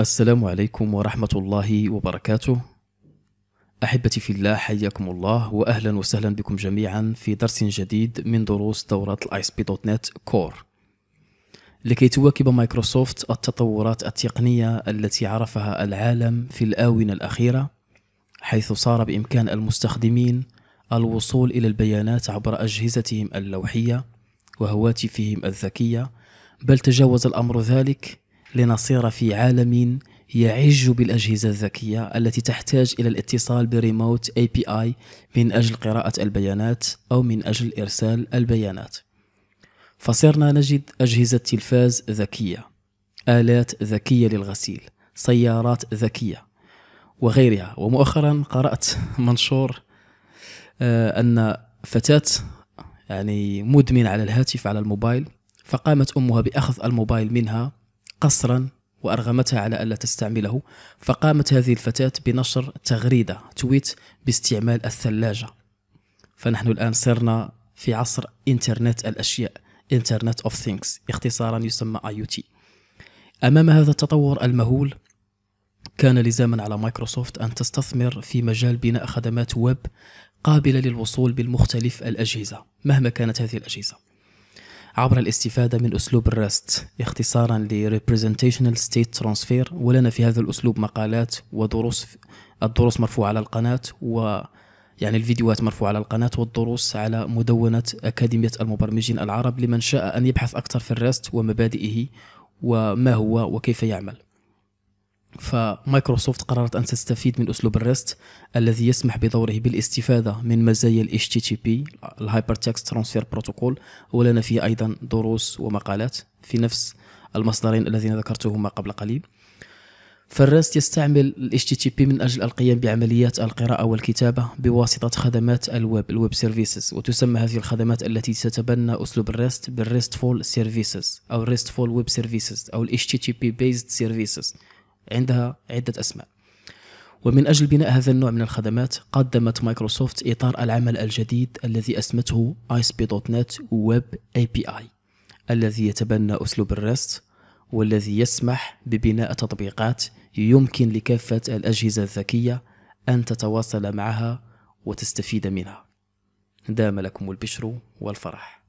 السلام عليكم ورحمة الله وبركاته. أحبتي في الله حياكم الله وأهلا وسهلا بكم جميعا في درس جديد من دروس دورة الايس بي دوت نت كور. لكي تواكب مايكروسوفت التطورات التقنية التي عرفها العالم في الآونة الأخيرة، حيث صار بإمكان المستخدمين الوصول إلى البيانات عبر أجهزتهم اللوحية وهواتفهم الذكية، بل تجاوز الأمر ذلك لنصير في عالم يعج بالأجهزة الذكية التي تحتاج إلى الاتصال بريموت API من أجل قراءة البيانات أو من أجل إرسال البيانات فصرنا نجد أجهزة تلفاز ذكية آلات ذكية للغسيل سيارات ذكية وغيرها ومؤخرا قرأت منشور آه، أن فتاة يعني مدمن على الهاتف على الموبايل فقامت أمها بأخذ الموبايل منها قصرا وأرغمتها على ألا تستعمله فقامت هذه الفتاة بنشر تغريدة تويت باستعمال الثلاجة فنحن الآن صرنا في عصر إنترنت الأشياء إنترنت أوف ثينكس اختصارا يسمى اي تي أمام هذا التطور المهول كان لزاما على مايكروسوفت أن تستثمر في مجال بناء خدمات ويب قابلة للوصول بالمختلف الأجهزة مهما كانت هذه الأجهزة عبر الاستفادة من أسلوب الرست اختصارا لـ Representational State Transfer ولنا في هذا الأسلوب مقالات ودروس الدروس مرفوعة على القناة و يعني الفيديوهات مرفوعة على القناة والدروس على مدونة أكاديمية المبرمجين العرب لمن شاء أن يبحث أكثر في الرست ومبادئه وما هو وكيف يعمل فمايكروسوفت قررت أن تستفيد من أسلوب الريست الذي يسمح بدوره بالاستفادة من مزايا ال HTTP الهايبر تكست ترانسفير بروتوكول ولنا فيه أيضا دروس ومقالات في نفس المصدرين الذين ذكرتهما قبل قليل فالريست يستعمل ال HTTP من أجل القيام بعمليات القراءة والكتابة بواسطة خدمات الويب الويب سيرفيسز وتسمى هذه الخدمات التي تتبنى أسلوب الريست بالريست فول سيرفيسز أو RESTful ويب سيرفيسز أو ال HTTP بيزد سيرفيسز عندها عدة أسماء ومن أجل بناء هذا النوع من الخدمات قدمت مايكروسوفت إطار العمل الجديد الذي أسمته ISP.NET Web API الذي يتبنى أسلوب الريست والذي يسمح ببناء تطبيقات يمكن لكافة الأجهزة الذكية أن تتواصل معها وتستفيد منها دام لكم البشر والفرح